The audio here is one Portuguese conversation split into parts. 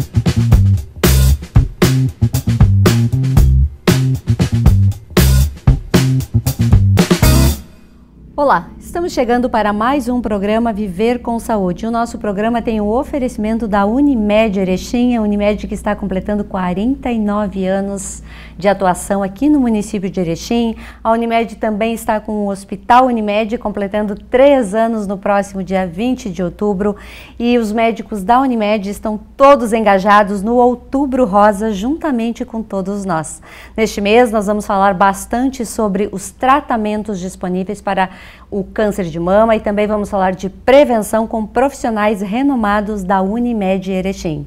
Thank you. Olá, estamos chegando para mais um programa Viver com Saúde. O nosso programa tem o oferecimento da Unimed Erechim, a Unimed que está completando 49 anos de atuação aqui no município de Erechim. A Unimed também está com o Hospital Unimed completando 3 anos no próximo dia 20 de outubro e os médicos da Unimed estão todos engajados no Outubro Rosa juntamente com todos nós. Neste mês nós vamos falar bastante sobre os tratamentos disponíveis para o câncer de mama e também vamos falar de prevenção com profissionais renomados da Unimed Erechim.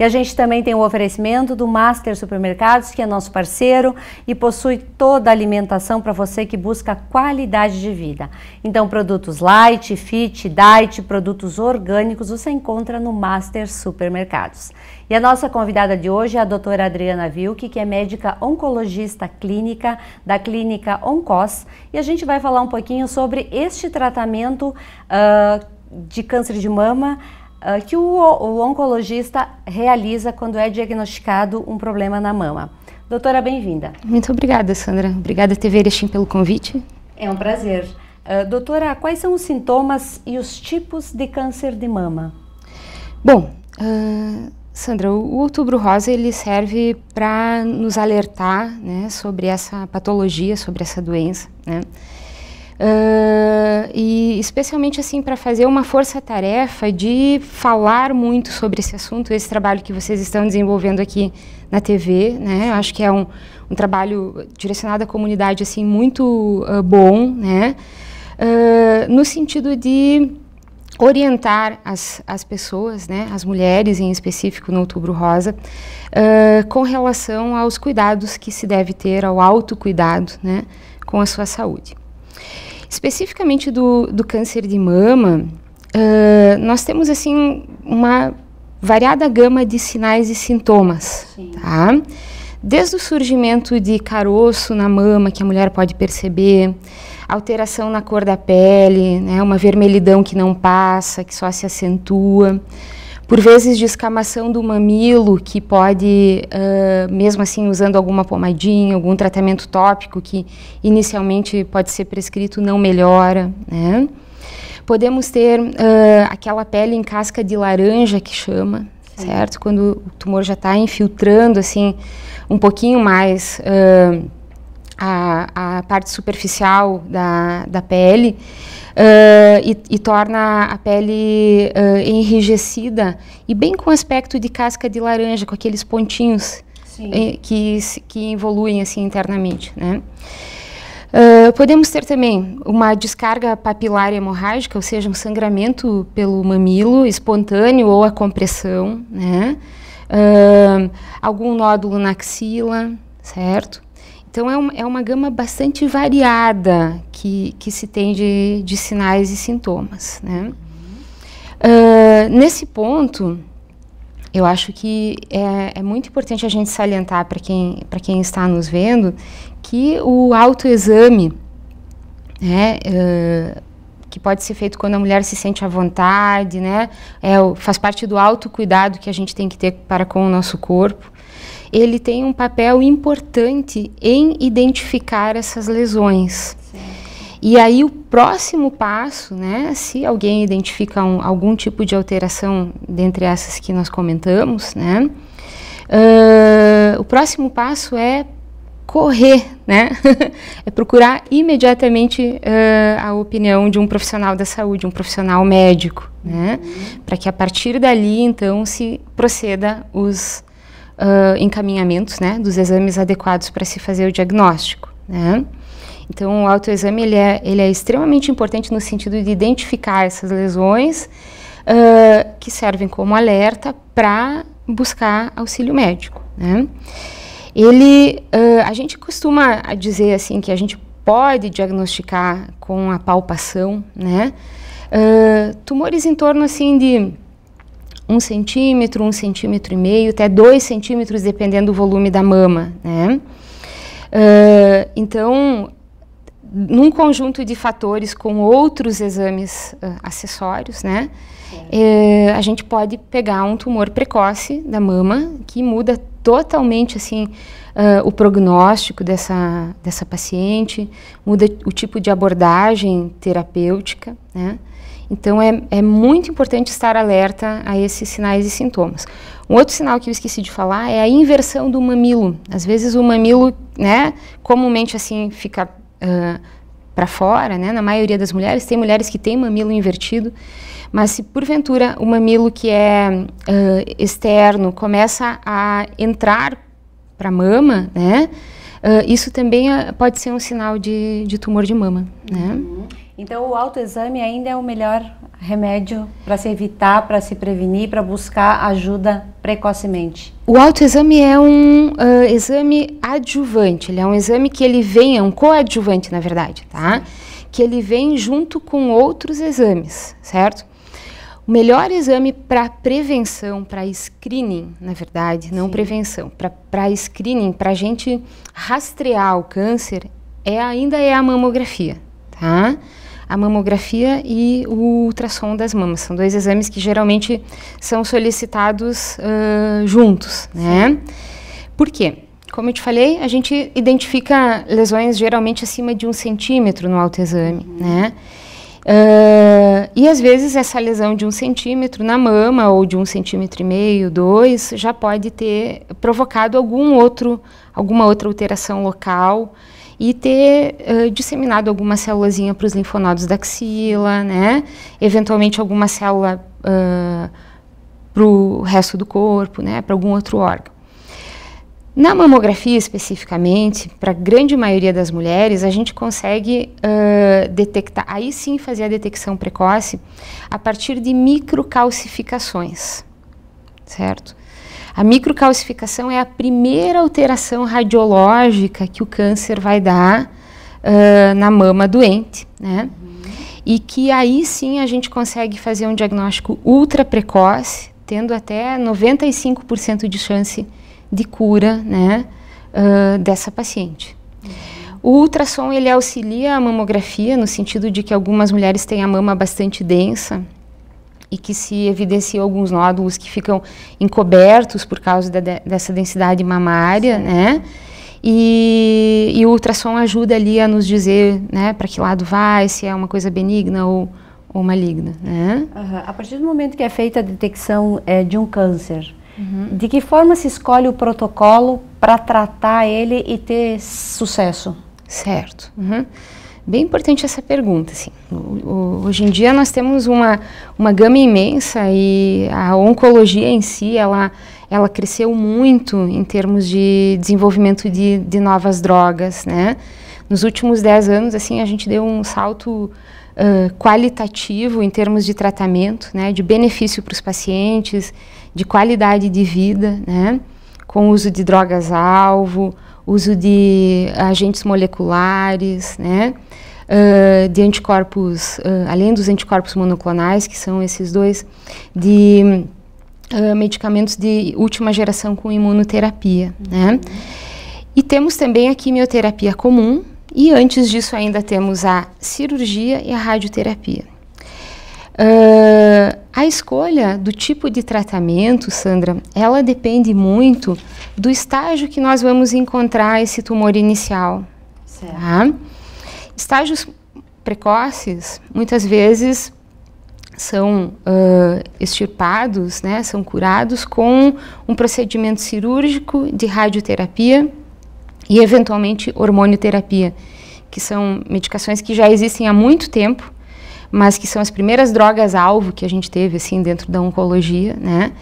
E a gente também tem o oferecimento do Master Supermercados, que é nosso parceiro e possui toda a alimentação para você que busca qualidade de vida. Então, produtos light, fit, diet, produtos orgânicos você encontra no Master Supermercados. E a nossa convidada de hoje é a doutora Adriana Vilke, que é médica oncologista clínica da clínica Oncos. E a gente vai falar um pouquinho sobre este tratamento uh, de câncer de mama uh, que o, o oncologista realiza quando é diagnosticado um problema na mama. Doutora, bem-vinda. Muito obrigada, Sandra. Obrigada, TV Erechim, pelo convite. É um prazer. Uh, doutora, quais são os sintomas e os tipos de câncer de mama? Bom, uh, Sandra, o outubro rosa ele serve para nos alertar né, sobre essa patologia, sobre essa doença. Né? Uh, e especialmente assim para fazer uma força-tarefa de falar muito sobre esse assunto, esse trabalho que vocês estão desenvolvendo aqui na TV, né? Eu acho que é um, um trabalho direcionado à comunidade assim muito uh, bom, né? Uh, no sentido de orientar as, as pessoas, né, as mulheres em específico no Outubro Rosa, uh, com relação aos cuidados que se deve ter, ao autocuidado né, com a sua saúde. Especificamente do, do câncer de mama, uh, nós temos assim uma variada gama de sinais e sintomas, Sim. tá? Desde o surgimento de caroço na mama que a mulher pode perceber, alteração na cor da pele, né, uma vermelhidão que não passa, que só se acentua por vezes descamação do mamilo, que pode, uh, mesmo assim, usando alguma pomadinha, algum tratamento tópico que inicialmente pode ser prescrito, não melhora, né? Podemos ter uh, aquela pele em casca de laranja que chama, Sim. certo? Quando o tumor já está infiltrando, assim, um pouquinho mais uh, a, a parte superficial da, da pele uh, e, e, torna a pele uh, enrijecida e bem com aspecto de casca de laranja, com aqueles pontinhos eh, que, que evoluem assim internamente, né? Uh, podemos ter também uma descarga papilar hemorrágica, ou seja, um sangramento pelo mamilo espontâneo ou a compressão, né? Uh, algum nódulo na axila, certo? Então é, uma é uma gama bastante variada que, que se tem de, de sinais e sintomas. Né? Uh, nesse ponto, eu acho que é, é, muito importante a gente salientar para quem, quem está nos vendo que o autoexame, né, uh, que pode ser feito quando a mulher se sente à vontade, né, é, faz parte do autocuidado que a gente tem que ter para com o nosso corpo ele tem um papel importante em identificar essas lesões. Certo. E aí o próximo passo, né, se alguém identifica um, algum tipo de alteração dentre essas que nós comentamos, né, uh, o próximo passo é correr, né, é procurar imediatamente uh, a opinião de um profissional da saúde, um profissional médico, né, uhum. para que a partir dali então se proceda os uh, né, dos exames adequados para se fazer o diagnóstico. Né? Então, o autoexame ele é, ele é extremamente importante no sentido de identificar essas lesões uh, que servem como alerta para buscar auxílio médico. Né? Ele, uh, a gente costuma dizer assim que a gente pode diagnosticar com a palpação, né? Uh, tumores em torno assim de um centímetro, um centímetro e meio, até dois centímetros, dependendo do volume da mama, né? Uh, então, num conjunto de fatores com outros exames uh, acessórios, né? Uh, a gente pode pegar um tumor precoce da mama que muda totalmente assim uh, o prognóstico dessa, dessa paciente, muda o tipo de abordagem terapêutica, né? Então é, é muito importante estar alerta a esses sinais e sintomas. Um outro sinal que eu esqueci de falar é a inversão do mamilo. Às vezes o mamilo, né, comumente assim fica uh, para fora, né, na maioria das mulheres. Tem mulheres que têm mamilo invertido, mas se porventura o mamilo que é uh, externo começa a entrar para a mama, né, uh, isso também pode ser um sinal de, de tumor de mama, né. Uhum. Então, o autoexame ainda é o melhor remédio para se evitar, para se prevenir, para buscar ajuda precocemente. O autoexame é um uh, exame adjuvante, ele é um exame que ele vem, é um coadjuvante, na verdade, tá? Que ele vem junto com outros exames, certo? O melhor exame para prevenção, para screening, na verdade, não Sim. prevenção, para screening, para a gente rastrear o câncer, é, ainda é a mamografia, tá? a mamografia e o ultrassom das mamas. São dois exames que geralmente são solicitados uh, juntos, né? Por quê? Como eu te falei, a gente identifica lesões geralmente acima de um centímetro no autoexame, uhum. né? Uh, e às vezes essa lesão de um centímetro na mama ou de um centímetro e meio, dois, já pode ter provocado algum outro, alguma outra alteração local e ter uh, disseminado alguma célulazinha para os linfonodos da axila, né? Eventualmente alguma célula uh, para o resto do corpo, né? Para algum outro órgão. Na mamografia especificamente, para a grande maioria das mulheres, a gente consegue uh, detectar, aí sim fazer a detecção precoce a partir de microcalcificações, certo? A microcalcificação é a primeira alteração radiológica que o câncer vai dar uh, na mama doente, né? Uhum. E que aí sim a gente consegue fazer um diagnóstico ultra precoce, tendo até 95% de chance de cura, né? Uh, dessa paciente. O ultrassom ele auxilia a mamografia no sentido de que algumas mulheres têm a mama bastante densa e que se evidenciam alguns nódulos que ficam encobertos por causa da, dessa densidade mamária, Sim. né? E, e, o ultrassom ajuda ali a nos dizer, né, para que lado vai, se é uma coisa benigna ou, ou maligna, né? Uhum. A partir do momento que é feita a detecção é, de um câncer, uhum. de que forma se escolhe o protocolo para tratar ele e ter sucesso? Certo. Uhum. Bem importante essa pergunta, assim. O, o, hoje em dia nós temos uma, uma gama imensa e a oncologia em si, ela, ela cresceu muito em termos de desenvolvimento de, de novas drogas, né? Nos últimos 10 anos, assim, a gente deu um salto uh, qualitativo em termos de tratamento, né? De benefício para os pacientes, de qualidade de vida, né? Com o uso de drogas-alvo, uso de agentes moleculares, né? uh, de anticorpos, uh, além dos anticorpos monoclonais, que são esses dois, de uh, medicamentos de última geração com imunoterapia, uhum. né? E temos também a quimioterapia comum, e antes disso ainda temos a cirurgia e a radioterapia. Uh, a escolha do tipo de tratamento, Sandra, ela depende muito do estágio que nós vamos encontrar esse tumor inicial. Certo. Tá? Estágios precoces, muitas vezes, são uh, extirpados, né, são curados com um procedimento cirúrgico de radioterapia e, eventualmente, hormonioterapia, que são medicações que já existem há muito tempo, mas que são as primeiras drogas-alvo que a gente teve, assim, dentro da oncologia, né,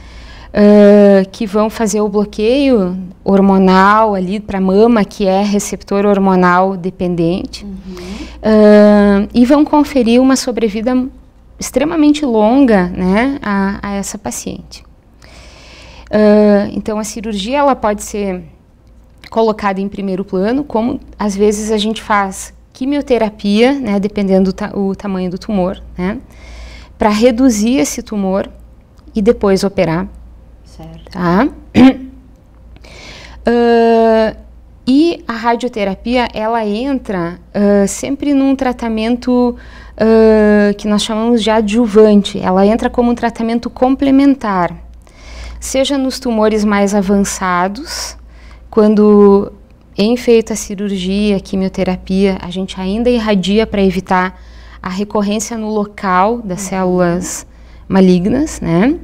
uh, que vão fazer o bloqueio hormonal ali para a mama, que é receptor hormonal dependente, uhum. uh, e vão conferir uma sobrevida extremamente longa né, a, a essa paciente. Uh, então, a cirurgia ela pode ser colocada em primeiro plano, como às vezes a gente faz quimioterapia, né, dependendo do ta o tamanho do tumor, né, para reduzir esse tumor e depois operar tá? uh, e a radioterapia, ela entra uh, sempre num tratamento uh, que nós chamamos de adjuvante. Ela entra como um tratamento complementar, seja nos tumores mais avançados, quando em feita a cirurgia, a quimioterapia, a gente ainda irradia para evitar a recorrência no local das uhum. células malignas, né?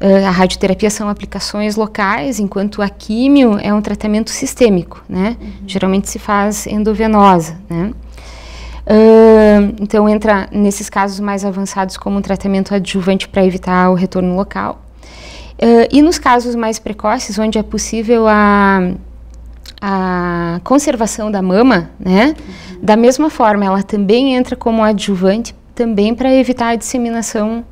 Eh, a radioterapia são aplicações locais, enquanto a químio é um tratamento sistêmico, né? Uhum. Geralmente se faz endovenosa, né? Uh, então entra nesses casos mais avançados como um tratamento adjuvante para evitar o retorno local. Uh, e nos casos mais precoces, onde é possível a, a conservação da mama, né? Uhum. Da mesma forma, ela também entra como adjuvante também para evitar a disseminação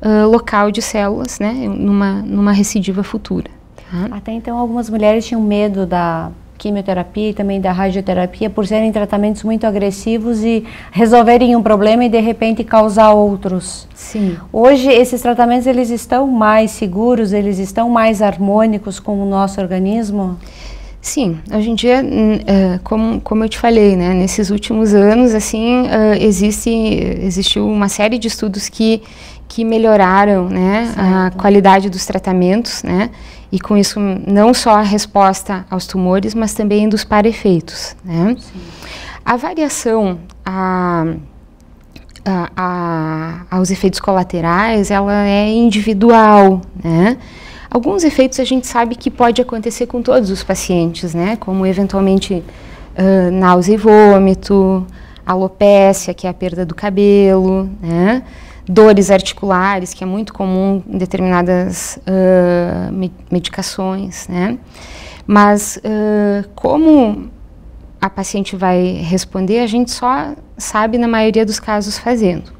ah, local de células, né, numa, numa recidiva futura. Tá? Até então, algumas mulheres tinham medo da quimioterapia e também da radioterapia por serem tratamentos muito agressivos e resolverem um problema e de repente causar outros. Sim. Hoje esses tratamentos eles estão mais seguros, eles estão mais harmônicos com o nosso organismo? Sim, hoje em dia, hum, é, como, como eu te falei, né, nesses últimos anos, assim, existe, existiu uma série de estudos que, que melhoraram né, a qualidade dos tratamentos, né, e com isso não só a resposta aos tumores, mas também dos parefeitos. Né. A variação a, a, a, aos efeitos colaterais, ela é individual, né, Alguns efeitos a gente sabe que pode acontecer com todos os pacientes, né? Como eventualmente uh, náusea e vômito, alopécia, que é a perda do cabelo, né? Dores articulares, que é muito comum em determinadas uh, medicações, né? Mas uh, como a paciente vai responder, a gente só sabe na maioria dos casos fazendo.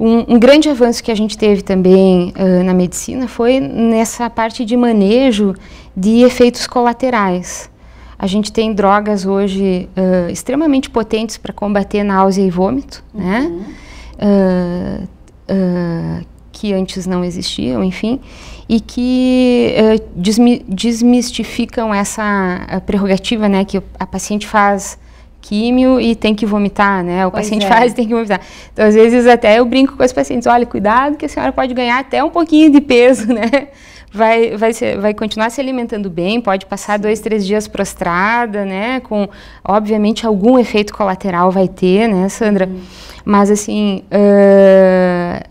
Um, um, grande avanço que a gente teve também uh, na medicina foi nessa parte de manejo de efeitos colaterais. A gente tem drogas hoje uh, extremamente potentes para combater náusea e vômito, né? uhum. né? Uh, que antes não existiam, enfim, e que desmi desmistificam essa prerrogativa, né, que a paciente faz químio e tem que vomitar, né? O pois paciente é. faz e tem que vomitar. Então, às vezes, até eu brinco com as pacientes: olha, cuidado que a senhora pode ganhar até um pouquinho de peso, né? Vai, vai, ser, vai continuar se alimentando bem, pode passar dois, três dias prostrada, né? Com, obviamente, algum efeito colateral vai ter, né, Sandra? Hum. Mas, assim, uh,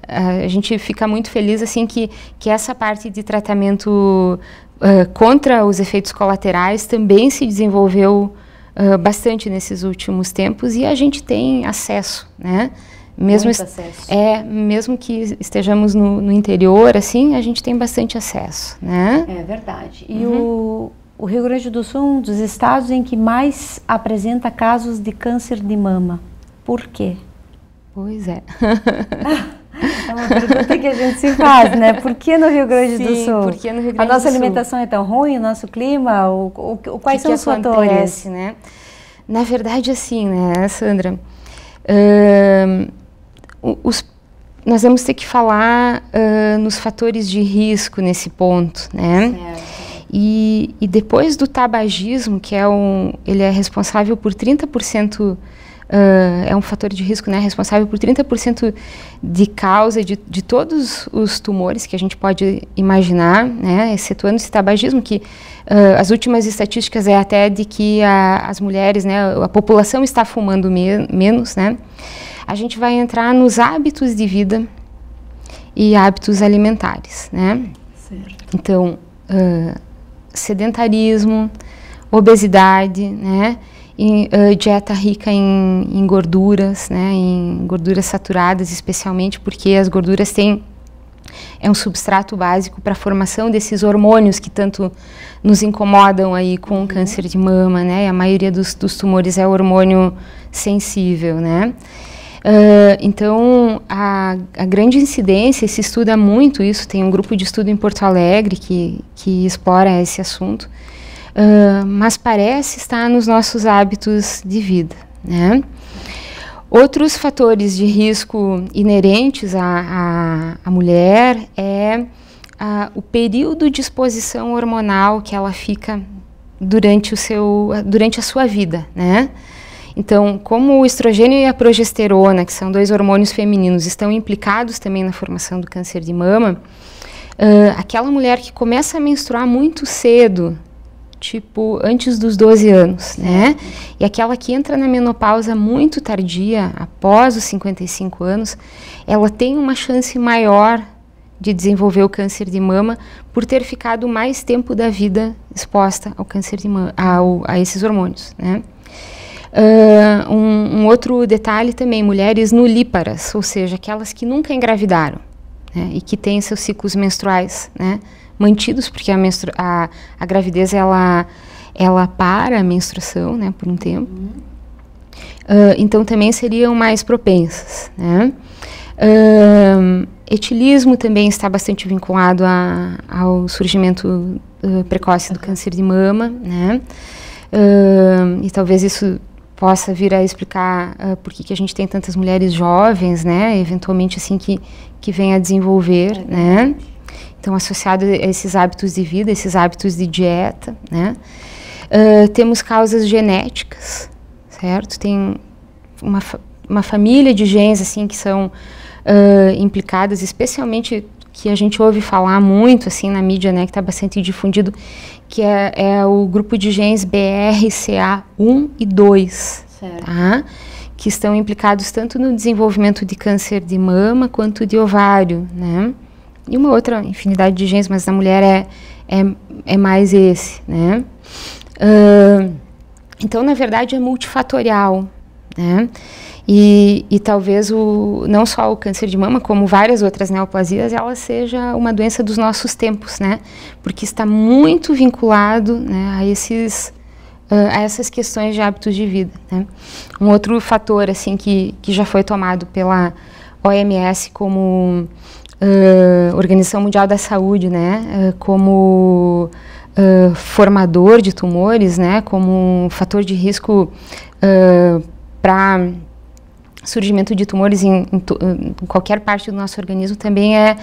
a gente fica muito feliz, assim, que, que essa parte de tratamento uh, contra os efeitos colaterais também se desenvolveu ah, bastante nesses últimos tempos e a gente tem acesso, né? Mesmo acesso. É, mesmo que estejamos no, no, interior, assim, a gente tem bastante acesso, né? É verdade. E uhum. o, o Rio Grande do Sul é um dos estados em que mais apresenta casos de câncer de mama. Por quê? Pois é. uma pergunta que a gente se faz, né? Por que no Rio Grande Sim, do Sul? Por que no Rio Grande a nossa do alimentação Sul? é tão ruim, o nosso clima, o, o, o quais que são que os fatores? Né? Na verdade, assim, né, Sandra? Uh, os, nós vamos ter que falar uh, nos fatores de risco nesse ponto, né? Certo. E, e, depois do tabagismo, que é um, ele é responsável por 30% uh, é um fator de risco né, responsável por 30% de causa de, de todos os tumores que a gente pode imaginar, né, excetuando esse tabagismo, que uh, as últimas estatísticas é até de que a, as mulheres, né, a população está fumando me menos. Né, a gente vai entrar nos hábitos de vida e hábitos alimentares. Né? Certo. Então, uh, sedentarismo, obesidade, né? em, uh, eh, dieta rica em, em gorduras, né, em gorduras saturadas, especialmente porque as gorduras têm é um substrato básico para a formação desses hormônios que tanto nos incomodam aí com o uhum. câncer de mama, né? E a maioria dos, dos, tumores é hormônio sensível, né? Uh, então, a, a, grande incidência, se estuda muito isso, tem um grupo de estudo em Porto Alegre que, que explora esse assunto, uh, mas parece estar nos nossos hábitos de vida. Né? Outros fatores de risco inerentes à, à, à mulher é ah, o período de exposição hormonal que ela fica durante, o seu, durante a sua vida. Né? Então, como o estrogênio e a progesterona, que são dois hormônios femininos, estão implicados também na formação do câncer de mama, uh, aquela mulher que começa a menstruar muito cedo, tipo antes dos 12 anos, né? E aquela que entra na menopausa muito tardia, após os 55 anos, ela tem uma chance maior de desenvolver o câncer de mama por ter ficado mais tempo da vida exposta ao câncer de mama, ao, a esses hormônios, né? Uh, um, um, outro detalhe também, mulheres nulíparas, ou seja, aquelas que nunca engravidaram né, e que têm seus ciclos menstruais né, mantidos, porque a, a, a gravidez ela, ela para a menstruação né, por um tempo. Uh, então também seriam mais propensas. Né? Uh, etilismo também está bastante vinculado a, ao surgimento uh, precoce do uhum. câncer de mama, né? e talvez isso possa vir a explicar uh, por que, que a gente tem tantas mulheres jovens, né? Eventualmente assim que que vem a desenvolver, é né? estão associados a esses hábitos de vida, esses hábitos de dieta, né? Uh, temos causas genéticas, certo? Tem uma, uma família de genes assim que são uh, implicadas, especialmente que a gente ouve falar muito assim na mídia, né, que está bastante difundido, que é, é, o grupo de genes BRCA1 e 2, tá? que estão implicados tanto no desenvolvimento de câncer de mama quanto de ovário, né? e uma outra infinidade de genes, mas na mulher é, é, é mais esse, né? Uh, então, na verdade, é multifatorial, né? E, e, talvez o, não só o câncer de mama, como várias outras neoplasias, ela seja uma doença dos nossos tempos, né? Porque está muito vinculado né, a, esses, uh, a essas questões de hábitos de vida. Né? Um outro fator assim que, que já foi tomado pela OMS como uh, Organização Mundial da Saúde, né, uh, como uh, formador de tumores, né, como um fator de risco para surgimento de tumores em, em, em, qualquer parte do nosso organismo também é,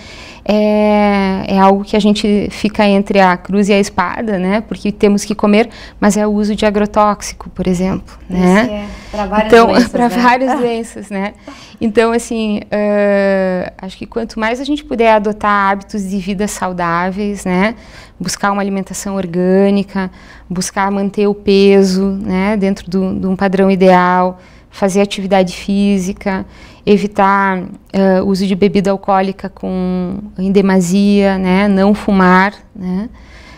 é, é, algo que a gente fica entre a cruz e a espada, né? Porque temos que comer, mas é o uso de agrotóxico, por exemplo, Isso né? É, para várias então, doenças. Para né? várias doenças, né? Então, assim, uh, acho que quanto mais a gente puder adotar hábitos de vida saudáveis, né? Buscar uma alimentação orgânica, buscar manter o peso, né? Dentro de um padrão ideal, fazer atividade física, evitar uh, uso de bebida alcoólica com em demasia, né, não fumar, né,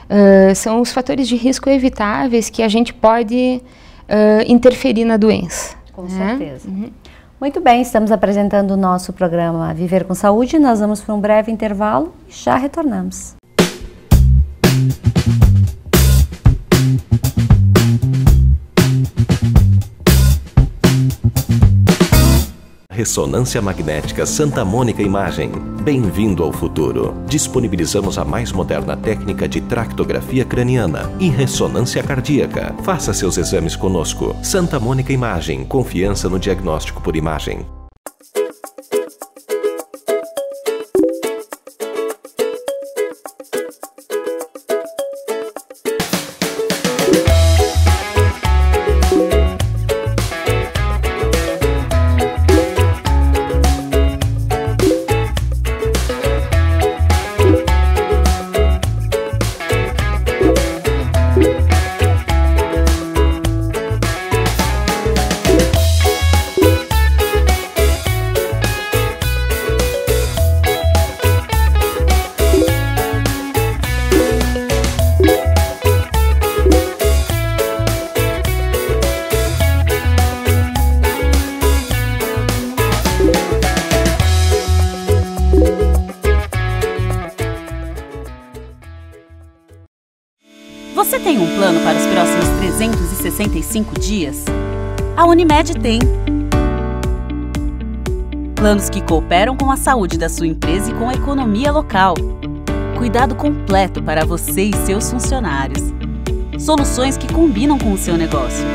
uh, são os fatores de risco evitáveis que a gente pode uh, interferir na doença. Com né? certeza. Uhum. Muito bem, estamos apresentando o nosso programa Viver com Saúde. Nós vamos para um breve intervalo e já retornamos. Ressonância Magnética Santa Mônica Imagem. Bem-vindo ao futuro. Disponibilizamos a mais moderna técnica de tractografia craniana e ressonância cardíaca. Faça seus exames conosco. Santa Mônica Imagem. Confiança no diagnóstico por imagem. Você tem um plano para os próximos 365 dias? A Unimed tem. Planos que cooperam com a saúde da sua empresa e com a economia local. Cuidado completo para você e seus funcionários. Soluções que combinam com o seu negócio.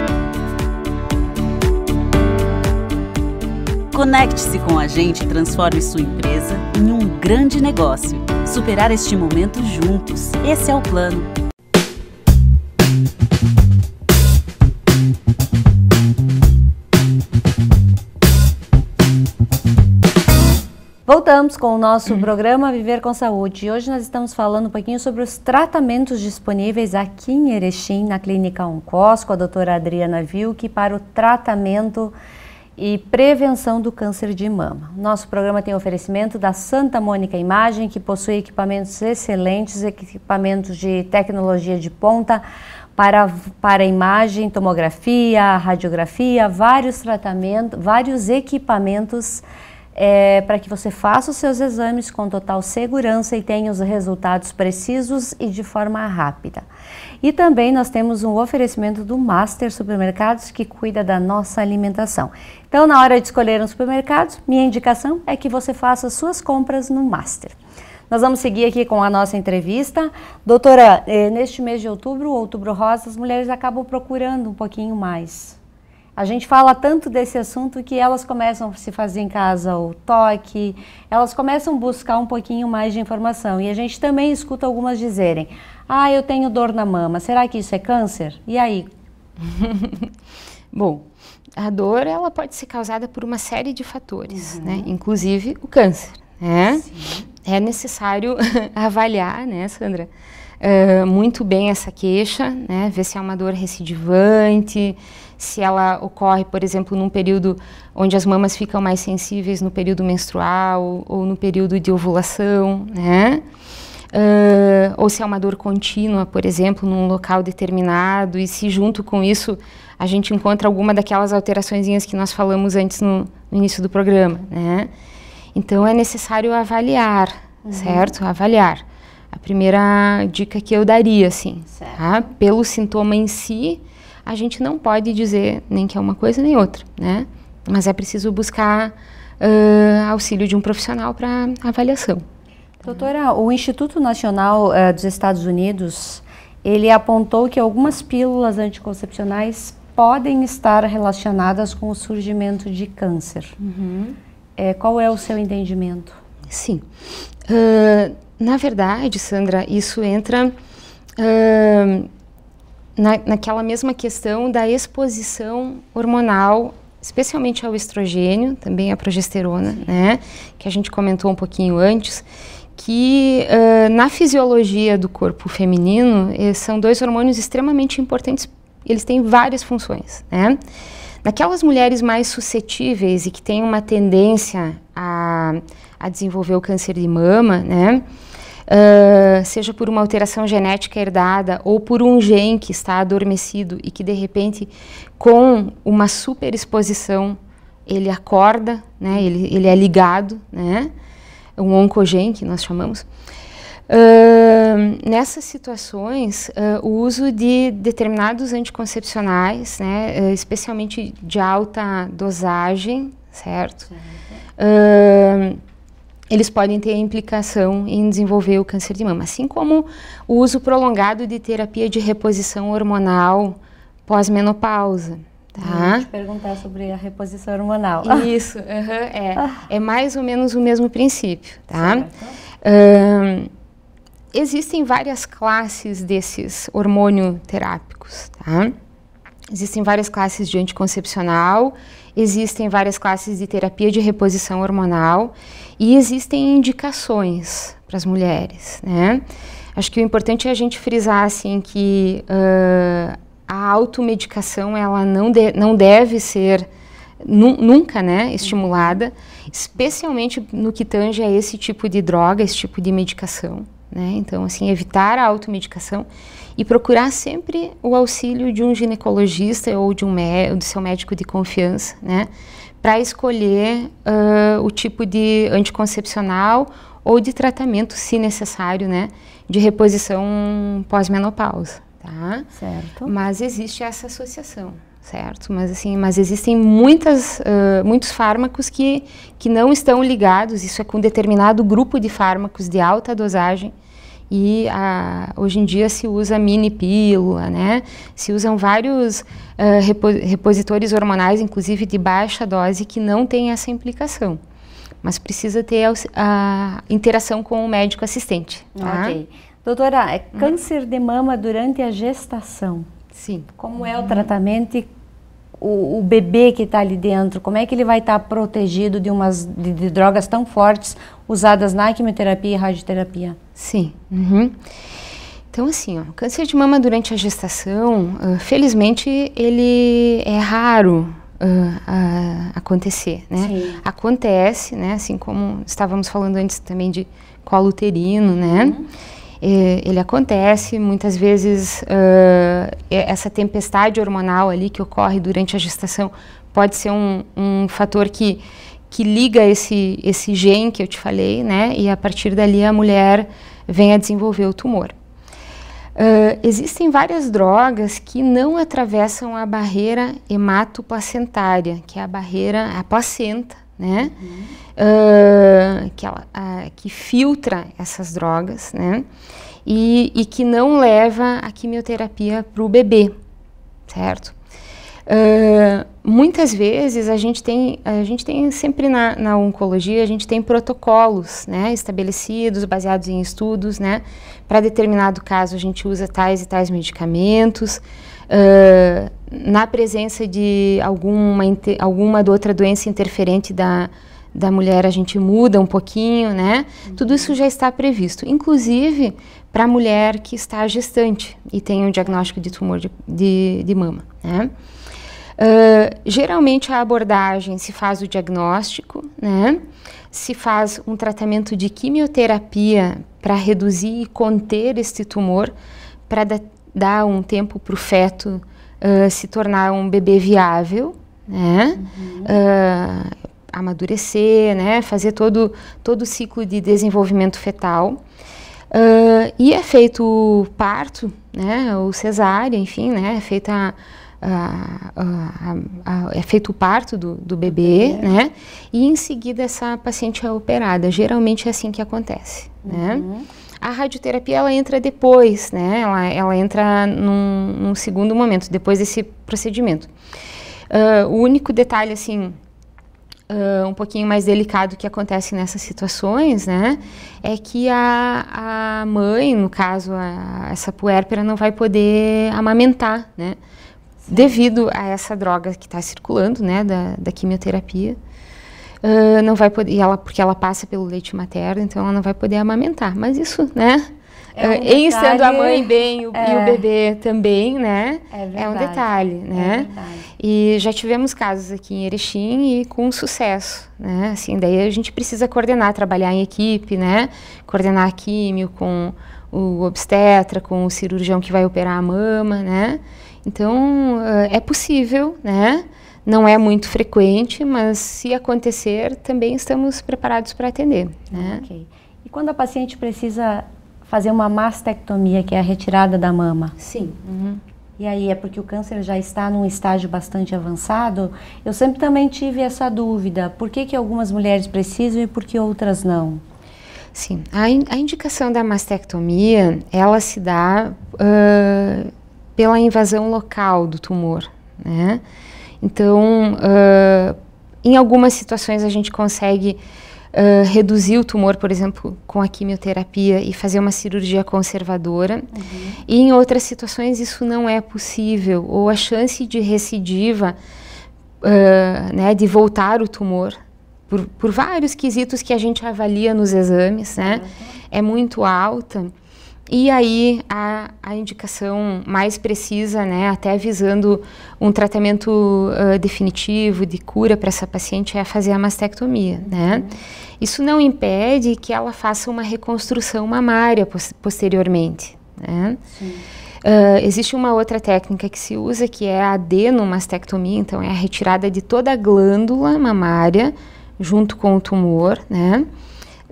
Conecte-se com a gente e transforme sua empresa em um grande negócio. Superar este momento juntos. Esse é o plano. Voltamos com o nosso programa Viver com Saúde. Hoje nós estamos falando um pouquinho sobre os tratamentos disponíveis aqui em Erechim, na Clínica Oncos, com a doutora Adriana Vilke, para o tratamento e prevenção do câncer de mama. Nosso programa tem oferecimento da Santa Mônica Imagem, que possui equipamentos excelentes, equipamentos de tecnologia de ponta para, para imagem, tomografia, radiografia, vários tratamentos, vários equipamentos excelentes é, para que você faça os seus exames com total segurança e tenha os resultados precisos e de forma rápida. E também nós temos um oferecimento do Master Supermercados que cuida da nossa alimentação. Então, na hora de escolher um supermercado, minha indicação é que você faça suas compras no Master. Nós vamos seguir aqui com a nossa entrevista. Doutora, eh, neste mês de outubro, outubro rosa, as mulheres acabam procurando um pouquinho mais a gente fala tanto desse assunto que elas começam a se fazer em casa o toque, elas começam a buscar um pouquinho mais de informação. E a gente também escuta algumas dizerem: Ah, eu tenho dor na mama, será que isso é câncer? E aí? Bom, a dor ela pode ser causada por uma série de fatores, uhum. né? inclusive o câncer. Né? É necessário avaliar, né, Sandra? muito bem essa queixa, né, ver se é uma dor recidivante, se ela ocorre, por exemplo, num período onde as mamas ficam mais sensíveis no período menstrual ou no período de ovulação, né? Uh, ou se é uma dor contínua, por exemplo, num local determinado, e se junto com isso a gente encontra alguma daquelas alterações que nós falamos antes no, no início do programa, né? Então é necessário avaliar, uhum. certo? Avaliar primeira dica que eu daria, assim. Tá? Pelo sintoma em si, a gente não pode dizer nem que é uma coisa nem outra, né? Mas é preciso buscar uh, auxílio de um profissional para avaliação. Doutora, o Instituto Nacional uh, dos Estados Unidos, ele apontou que algumas pílulas anticoncepcionais podem estar relacionadas com o surgimento de câncer. Uhum. É, qual é o seu entendimento? Sim. Uh, na verdade, Sandra, isso entra uh, na, naquela mesma questão da exposição hormonal, especialmente ao estrogênio, também à progesterona, Sim. né? Que a gente comentou um pouquinho antes que uh, na fisiologia do corpo feminino eh, são dois hormônios extremamente importantes. Eles têm várias funções, né? Naquelas mulheres mais suscetíveis e que têm uma tendência a a desenvolver o câncer de mama, né? Uh, seja por uma alteração genética herdada ou por um gene que está adormecido e que de repente com uma superexposição ele acorda, né? Ele, ele é ligado, né? Um oncogene que nós chamamos. Uh, nessas situações, uh, o uso de determinados anticoncepcionais, né, uh, especialmente de alta dosagem, certo? certo eles podem ter implicação em desenvolver o câncer de mama, assim como o uso prolongado de terapia de reposição hormonal pós-menopausa. Tá? Ah, te perguntar sobre a reposição hormonal. Isso, é, ah. é mais ou menos o mesmo princípio, tá? existem várias classes desses hormônio terápicos, tá? Existem várias classes de anticoncepcional, existem várias classes de terapia de reposição hormonal e existem indicações para as mulheres, né? Acho que o importante é a gente frisar assim que uh, a automedicação ela não, de, não deve ser nu, nunca, né, estimulada, especialmente no que tange a esse tipo de droga, esse tipo de medicação, né? Então, assim, evitar a automedicação e procurar sempre o auxílio de um ginecologista ou de um do seu médico de confiança, né, para escolher uh, o tipo de anticoncepcional ou de tratamento, se necessário, né, de reposição pós-menopausa, tá? Certo. Mas existe essa associação, certo? Mas assim, mas existem muitas, uh, muitos fármacos que que não estão ligados. Isso é com determinado grupo de fármacos de alta dosagem e a, hoje em dia se usa mini pílula, né? Se usam vários uh, repositores hormonais, inclusive de baixa dose, que não tem essa implicação. Mas precisa ter a, a interação com o médico assistente. Tá? Ok. Doutora, é hum. câncer de mama durante a gestação. Sim. Como é o tratamento e o, o bebê que está ali dentro, como é que ele vai estar tá protegido de umas de, de, drogas tão fortes usadas na quimioterapia e radioterapia? Sim. Uhum. Então, assim, ó, câncer de mama durante a gestação, uh, felizmente, ele é raro uh, uh, acontecer, né? Sim. Acontece, né? Assim como estávamos falando antes também de colo uterino, né? Uhum. É, ele acontece, muitas vezes ah, essa tempestade hormonal ali que ocorre durante a gestação pode ser um, um fator que que liga esse, esse gene que eu te falei, né? E a partir dali a mulher vem a desenvolver o tumor. Uh, existem várias drogas que não atravessam a barreira hematoplacentária, que é a barreira, a placenta, né? Uhum. Uh, que, ela, que filtra essas drogas, né? E, e que não leva a quimioterapia para o bebê, certo? Ah, muitas vezes a gente tem, a gente tem sempre na, na, oncologia, a gente tem protocolos né, estabelecidos, baseados em estudos, né? Para determinado caso a gente usa tais e tais medicamentos. Uh, na presença de alguma, alguma outra doença interferente da, da mulher a gente muda um pouquinho, né? Uhum. Tudo isso já está previsto, inclusive para a mulher que está gestante e tem um diagnóstico de tumor de, de, de mama, né? Ah, geralmente a abordagem se faz o diagnóstico, né? se faz um tratamento de quimioterapia para reduzir e conter este tumor, para da, dar um tempo para o feto uh, se tornar um bebê viável, né? Uhum. Uh, amadurecer, né? fazer todo, todo o ciclo de desenvolvimento fetal. Uh, e é feito o parto, né? o cesárea, enfim, né? é feita a a, a, é feito o parto do, do bebê, é. né? E em seguida essa paciente é operada. Geralmente é assim que acontece, né? uhum. né? A radioterapia ela entra depois, né? Ela, ela entra num, num segundo momento, depois desse procedimento. Uh, o único detalhe, assim, Uh, um pouquinho mais delicado que acontece nessas situações, né? É que a, a mãe, no caso, a, essa puérpera, não vai poder amamentar, né? devido a essa droga que está circulando, né, da, da quimioterapia. Uh, não vai poder, ela, porque ela passa pelo leite materno, então ela não vai poder amamentar. Mas isso, né? É um detalhe, em sendo a mãe bem o, é, e o bebê também, né? É, verdade, é um detalhe, é né? e já tivemos casos aqui em Erechim e com sucesso, né? Assim, daí a gente precisa coordenar, trabalhar em equipe, né? Coordenar a químio com o obstetra, com o cirurgião que vai operar a mama, né? Então, eh, é possível, né? Não é muito frequente, mas se acontecer, também estamos preparados para atender. Né? E quando a paciente precisa fazer uma mastectomia, que é a retirada da mama? Sim. Uhum. E aí é porque o câncer já está num estágio bastante avançado? Eu sempre também tive essa dúvida. Por que, que algumas mulheres precisam e por que outras não? Sim, a, in a indicação da mastectomia, ela se dá... Uh, pela invasão local do tumor, né? Então, uh, em algumas situações a gente consegue uh, reduzir o tumor, por exemplo, com a quimioterapia e fazer uma cirurgia conservadora. Uhum. E em outras situações isso não é possível, ou a chance de recidiva, uh, né, de voltar o tumor, por, por, vários quesitos que a gente avalia nos exames, né, uhum. é muito alta. E aí a, a indicação mais precisa, né, até visando um tratamento uh, definitivo de cura para essa paciente é fazer a mastectomia, uhum. Isso não impede que ela faça uma reconstrução mamária posteriormente, né? Uh, existe uma outra técnica que se usa que é a adenomastectomia, então é a retirada de toda a glândula mamária junto com o tumor, né?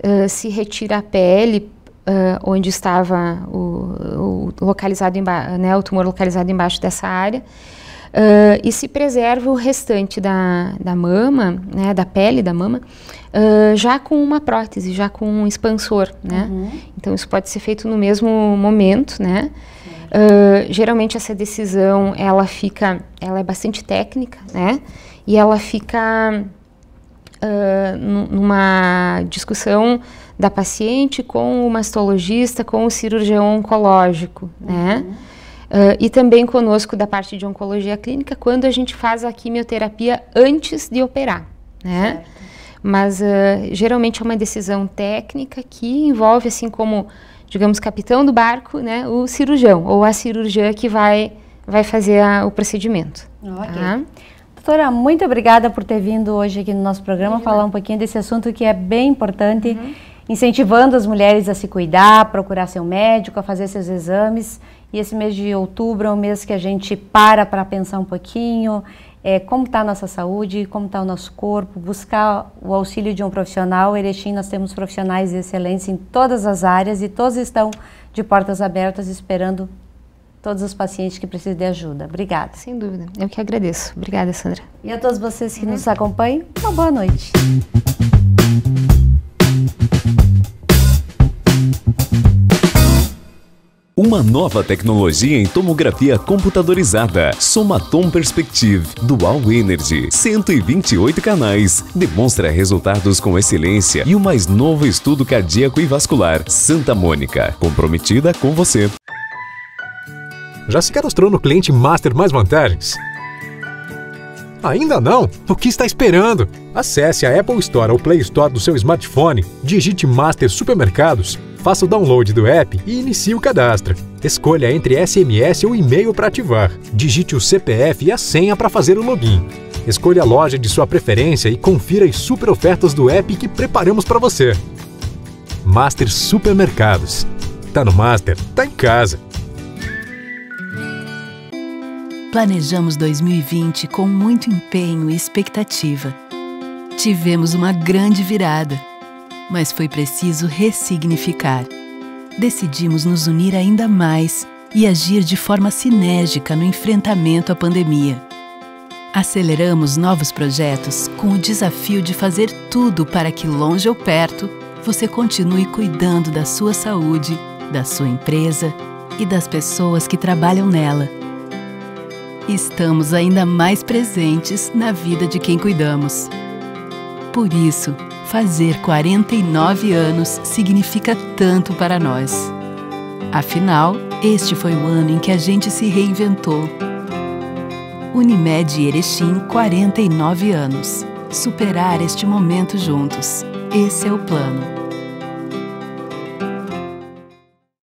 Uh, se retira a pele Uh, onde estava o, o localizado né, o tumor localizado embaixo dessa área uh, e se preserva o restante da, da mama, né, da pele da mama, uh, já com uma prótese, já com um expansor, né? Uhum. Então isso pode ser feito no mesmo momento, né? geralmente essa decisão ela fica, ela é bastante técnica, né? E ela fica numa discussão da paciente com o mastologista, com o cirurgião oncológico, né? uhum. né? Uh, e também conosco da parte de oncologia clínica, quando a gente faz a quimioterapia antes de operar, né? Certo. Mas uh, geralmente é uma decisão técnica que envolve, assim como, digamos, capitão do barco, né? O cirurgião ou a cirurgiã que vai, vai fazer a, o procedimento. Ok. Tá? Doutora, muito obrigada por ter vindo hoje aqui no nosso programa falar um pouquinho desse assunto que é bem importante. Uhum incentivando as mulheres a se cuidar, procurar seu médico, a fazer seus exames. E esse mês de outubro é um mês que a gente para para pensar um pouquinho é, como está a nossa saúde, como está o nosso corpo, buscar o auxílio de um profissional. Erechim, nós temos profissionais de excelência em todas as áreas e todos estão de portas abertas esperando todos os pacientes que precisam de ajuda. Obrigada. Sem dúvida. Eu que agradeço. Obrigada, Sandra. E a todos vocês que uhum. nos acompanham, uma boa noite. Uma nova tecnologia em tomografia computadorizada. Somatom Perspective Dual Energy. 128 canais. Demonstra resultados com excelência e o mais novo estudo cardíaco e vascular. Santa Mônica. Comprometida com você. Já se cadastrou no cliente Master Mais Vantagens? Ainda não? O que está esperando? Acesse a Apple Store ou Play Store do seu smartphone, digite Master Supermercados, faça o download do app e inicie o cadastro. Escolha entre SMS ou e-mail para ativar. Digite o CPF e a senha para fazer o login. Escolha a loja de sua preferência e confira as super ofertas do app que preparamos para você. Master Supermercados. Tá no Master, tá em casa. Planejamos 2020 com muito empenho e expectativa. Tivemos uma grande virada, mas foi preciso ressignificar. Decidimos nos unir ainda mais e agir de forma sinérgica no enfrentamento à pandemia. Aceleramos novos projetos com o desafio de fazer tudo para que, longe ou perto, você continue cuidando da sua saúde, da sua empresa e das pessoas que trabalham nela estamos ainda mais presentes na vida de quem cuidamos. Por isso, fazer 49 anos significa tanto para nós. Afinal, este foi o ano em que a gente se reinventou. Unimed Erechim, 49 anos. Superar este momento juntos. Esse é o plano.